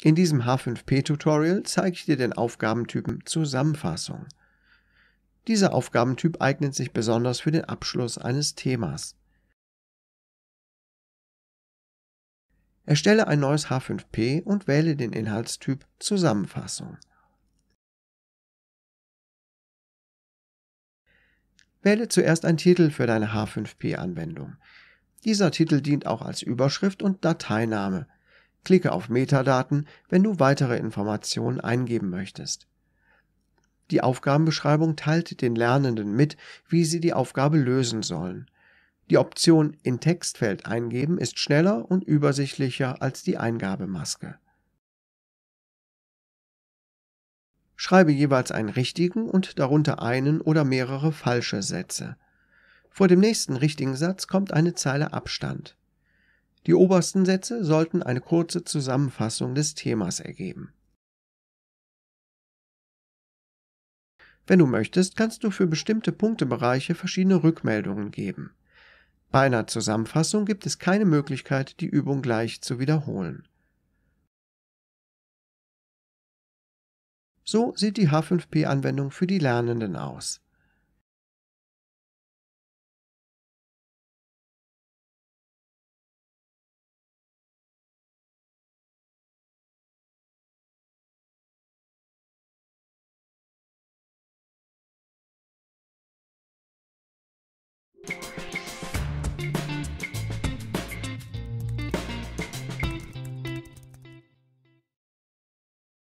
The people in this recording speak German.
In diesem H5P-Tutorial zeige ich dir den Aufgabentypen Zusammenfassung. Dieser Aufgabentyp eignet sich besonders für den Abschluss eines Themas. Erstelle ein neues H5P und wähle den Inhaltstyp Zusammenfassung. Wähle zuerst einen Titel für deine H5P-Anwendung. Dieser Titel dient auch als Überschrift und Dateiname – Klicke auf Metadaten, wenn du weitere Informationen eingeben möchtest. Die Aufgabenbeschreibung teilt den Lernenden mit, wie sie die Aufgabe lösen sollen. Die Option in Textfeld eingeben ist schneller und übersichtlicher als die Eingabemaske. Schreibe jeweils einen richtigen und darunter einen oder mehrere falsche Sätze. Vor dem nächsten richtigen Satz kommt eine Zeile Abstand. Die obersten Sätze sollten eine kurze Zusammenfassung des Themas ergeben. Wenn du möchtest, kannst du für bestimmte Punktebereiche verschiedene Rückmeldungen geben. Bei einer Zusammenfassung gibt es keine Möglichkeit, die Übung gleich zu wiederholen. So sieht die H5P-Anwendung für die Lernenden aus.